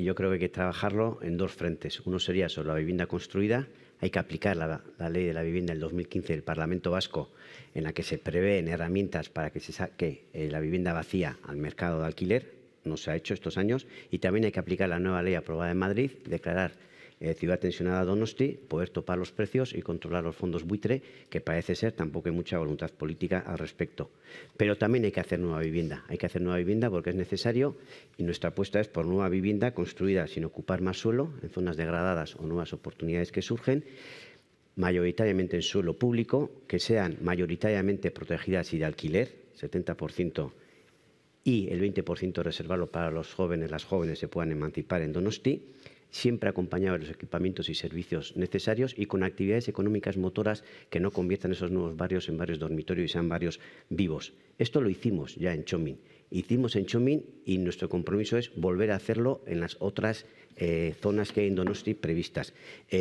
Y yo creo que hay que trabajarlo en dos frentes. Uno sería sobre la vivienda construida. Hay que aplicar la, ley de la vivienda del 2015 del Parlamento Vasco, en la que se prevén herramientas para que se saque eh, la vivienda vacía al mercado de alquiler. No se ha hecho estos años. Y también hay que aplicar la nueva ley aprobada en Madrid, declarar eh, ciudad tensionada Donosti, poder topar los precios y controlar los fondos buitre, que parece ser tampoco hay mucha voluntad política al respecto. Pero también hay que hacer nueva vivienda. Hay que hacer nueva vivienda porque es necesario y nuestra apuesta es por nueva vivienda construida sin ocupar más suelo en zonas degradadas o nuevas oportunidades que surgen mayoritariamente en suelo público, que sean mayoritariamente protegidas y de alquiler, 70% y el 20% reservarlo para los jóvenes, las jóvenes se puedan emancipar en Donosti siempre acompañado de los equipamientos y servicios necesarios y con actividades económicas motoras que no conviertan esos nuevos barrios en barrios dormitorios y sean barrios vivos. Esto lo hicimos ya en Chomín. Hicimos en Chomín y nuestro compromiso es volver a hacerlo en las otras eh, zonas que hay en Donosti previstas. Eh,